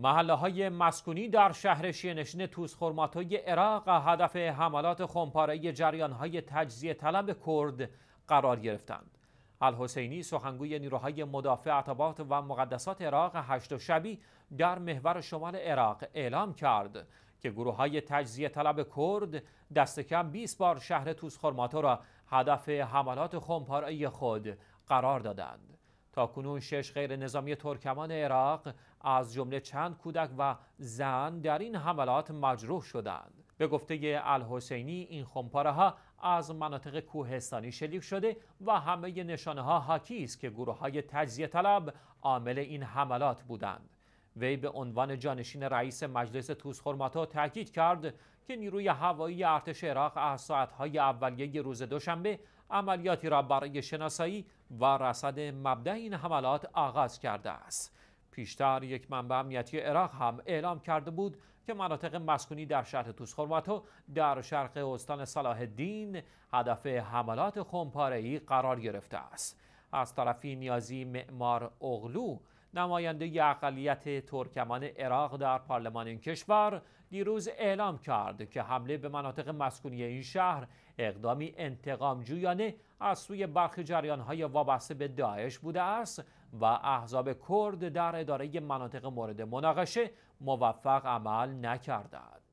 محله های مسکونی در شهر شینشین توس خرماتوی عراق هدف حملات خمپاره جریان های تجزیه طلب کرد قرار گرفتند. الحسینی سخنگوی نیروهای مدافع عطبات و مقدسات عراق هشت شبی در محور شمال عراق اعلام کرد که گروه های تجزیه طلب کرد دست کم 20 بار شهر توس را هدف حملات خمپاره خود قرار دادند. تاکنون شش غیر نظامی ترکمان عراق از جمله چند کودک و زن در این حملات مجروح شدند به گفته الحسینی این خمپاره ها از مناطق کوهستانی شلیک شده و همه نشانه ها حاکی است که گروه های تجزیه طلب عامل این حملات بودند وی به عنوان جانشین رئیس مجلس توس تأکید تاکید کرد که نیروی هوایی ارتش عراق از ساعتهای اولیه روز دوشنبه عملیاتی را برای شناسایی و رصد مبدع این حملات آغاز کرده است پیشتر یک منبع امنیتی عراق هم اعلام کرده بود که مناطق مسکونی در شهر توس در شرق استان صلاح الدین هدف حملات خمپاره‌ای قرار گرفته است از طرفی نیازی معمار اغلو نماینده اقلیت ترکمان عراق در پارلمان این کشور دیروز اعلام کرد که حمله به مناطق مسکونی این شهر اقدامی انتقامجویانه از سوی برخی جریانهای وابسته به داعش بوده است و احزاب کرد در اداره مناطق مورد مناقشه موفق عمل نکردند.